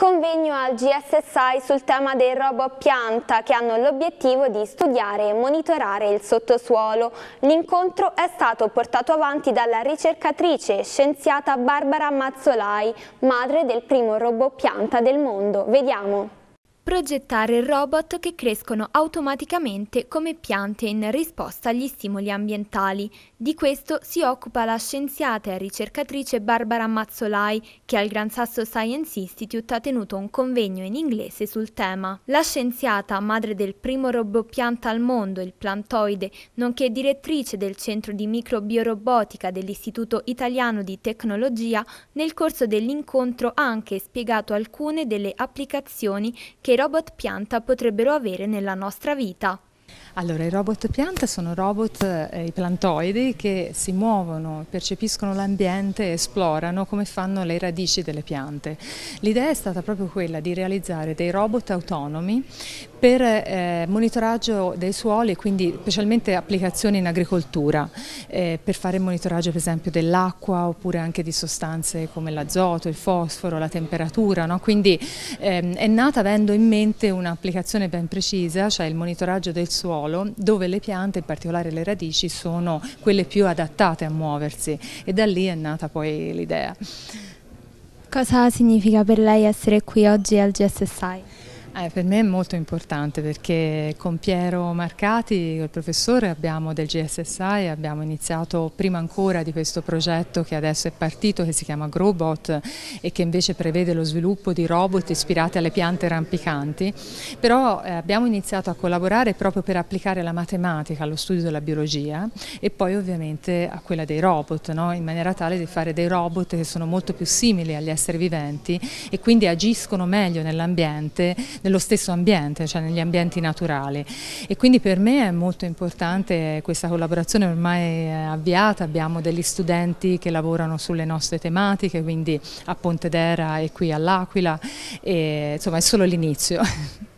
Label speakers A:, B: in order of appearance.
A: convegno al GSSI sul tema dei robot pianta che hanno l'obiettivo di studiare e monitorare il sottosuolo. L'incontro è stato portato avanti dalla ricercatrice e scienziata Barbara Mazzolai, madre del primo robot pianta del mondo. Vediamo. Progettare robot che crescono automaticamente come piante in risposta agli stimoli ambientali. Di questo si occupa la scienziata e ricercatrice Barbara Mazzolai, che al Gran Sasso Science Institute ha tenuto un convegno in inglese sul tema. La scienziata, madre del primo robot pianta al mondo, il Plantoide, nonché direttrice del Centro di Microbiorobotica dell'Istituto Italiano di Tecnologia, nel corso dell'incontro ha anche spiegato alcune delle applicazioni che che i robot pianta potrebbero avere nella nostra vita.
B: Allora, i robot pianta sono robot, eh, i plantoidi, che si muovono, percepiscono l'ambiente, e esplorano come fanno le radici delle piante. L'idea è stata proprio quella di realizzare dei robot autonomi per eh, monitoraggio dei suoli, quindi specialmente applicazioni in agricoltura, eh, per fare monitoraggio per esempio dell'acqua oppure anche di sostanze come l'azoto, il fosforo, la temperatura. No? Quindi ehm, è nata avendo in mente un'applicazione ben precisa, cioè il monitoraggio del suolo suolo dove le piante, in particolare le radici, sono quelle più adattate a muoversi e da lì è nata poi l'idea. Cosa
A: significa per lei essere qui oggi al GSSI?
B: Eh, per me è molto importante perché con Piero Marcati, il professore, abbiamo del GSSI, abbiamo iniziato prima ancora di questo progetto che adesso è partito, che si chiama Growbot e che invece prevede lo sviluppo di robot ispirati alle piante rampicanti, però eh, abbiamo iniziato a collaborare proprio per applicare la matematica allo studio della biologia e poi ovviamente a quella dei robot, no? in maniera tale di fare dei robot che sono molto più simili agli esseri viventi e quindi agiscono meglio nell'ambiente, nello stesso ambiente, cioè negli ambienti naturali e quindi per me è molto importante questa collaborazione ormai avviata, abbiamo degli studenti che lavorano sulle nostre tematiche, quindi a Pontedera e qui all'Aquila e insomma è solo l'inizio.